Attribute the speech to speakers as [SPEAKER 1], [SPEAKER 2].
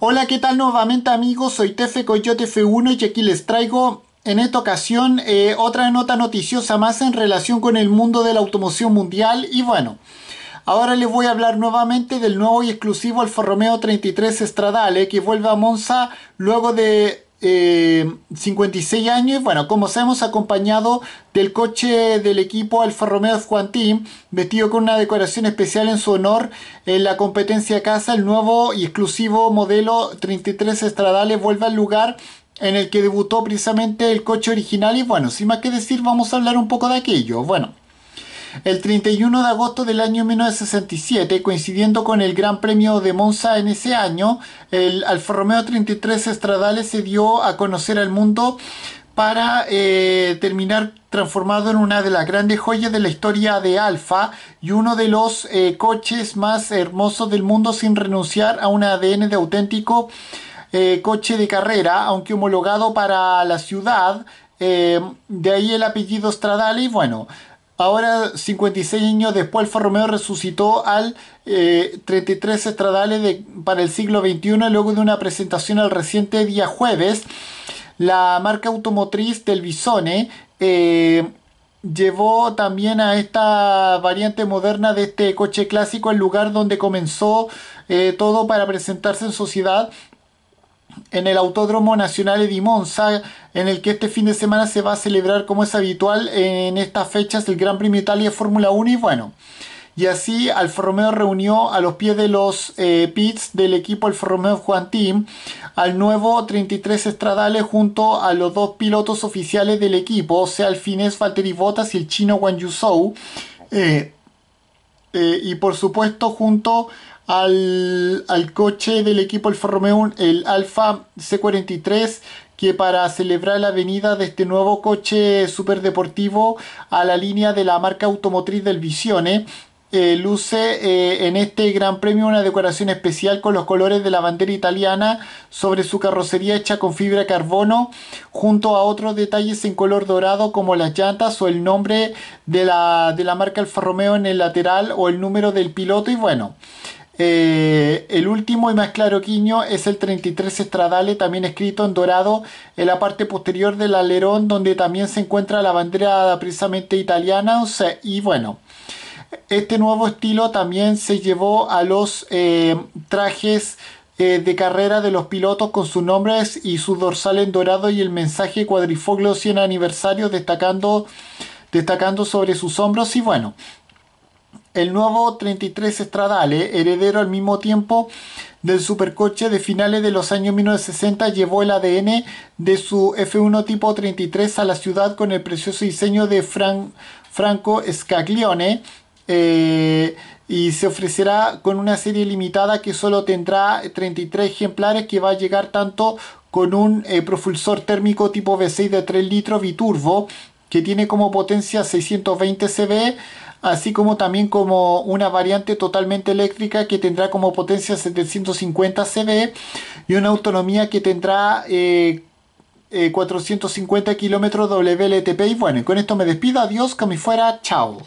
[SPEAKER 1] Hola, ¿qué tal nuevamente amigos? Soy Tefe Coyote F1 y aquí les traigo en esta ocasión eh, otra nota noticiosa más en relación con el mundo de la automoción mundial y bueno... Ahora les voy a hablar nuevamente del nuevo y exclusivo Alfa Romeo 33 Stradale que vuelve a Monza luego de 56 eh, años. Bueno, como sabemos, acompañado del coche del equipo Alfa Romeo Team vestido con una decoración especial en su honor en la competencia casa, el nuevo y exclusivo modelo 33 Estradales vuelve al lugar en el que debutó precisamente el coche original. Y bueno, sin más que decir, vamos a hablar un poco de aquello. Bueno el 31 de agosto del año 1967, coincidiendo con el Gran Premio de Monza en ese año, el Alfa Romeo 33 Estradale se dio a conocer al mundo para eh, terminar transformado en una de las grandes joyas de la historia de Alfa y uno de los eh, coches más hermosos del mundo sin renunciar a un ADN de auténtico eh, coche de carrera, aunque homologado para la ciudad, de ahí el apellido Stradale y bueno, Ahora, 56 años después, Alfa Romeo resucitó al 33 eh, estradales de, para el siglo XXI luego de una presentación al reciente día jueves. La marca automotriz del Bisone eh, llevó también a esta variante moderna de este coche clásico el lugar donde comenzó eh, todo para presentarse en sociedad en el Autódromo Nacional de Monza, en el que este fin de semana se va a celebrar, como es habitual en estas fechas, el Gran Premio Italia Fórmula 1 y bueno. Y así Alfa Romeo reunió a los pies de los eh, pits del equipo Alfa Romeo Juan Team al nuevo 33 Estradales junto a los dos pilotos oficiales del equipo, o sea, el finés Valtteri Bottas y el chino Wang Yusou. Eh, eh, y por supuesto junto al, al, coche del equipo El Romeo, el Alfa C43, que para celebrar la venida de este nuevo coche superdeportivo a la línea de la marca automotriz del Visione, luce eh, en este Gran Premio una decoración especial con los colores de la bandera italiana sobre su carrocería hecha con fibra carbono, junto a otros detalles en color dorado como las llantas o el nombre de la, marca Alfa Romeo en el lateral o el número del piloto y bueno. Eh, el último y más claro quiño es el 33 Estradale, también escrito en dorado en la parte posterior del alerón, donde también se encuentra la bandera precisamente italiana. y bueno, este nuevo estilo también se llevó a los eh, trajes eh, de carrera de los pilotos con sus nombres y su dorsal en dorado y el mensaje cuadrifoglio 100 aniversario destacando, destacando sobre sus hombros y bueno. El nuevo 33 Stradale, heredero al mismo tiempo del supercoche de finales de los años 1960, llevó el ADN de su F1 tipo 33 a la ciudad con el precioso diseño de Franco Scaglione, eh, y se ofrecerá con una serie limitada que solo tendrá 33 ejemplares que va a llegar tanto con un eh, propulsor térmico tipo V6 de 3 litros biturbo que tiene como potencia 620 CV así como también como una variante totalmente eléctrica que tendrá como potencia 750 CV y una autonomía que tendrá 450 eh, kilómetros WLTP y bueno, con esto me despido, adiós, como fuera, chao.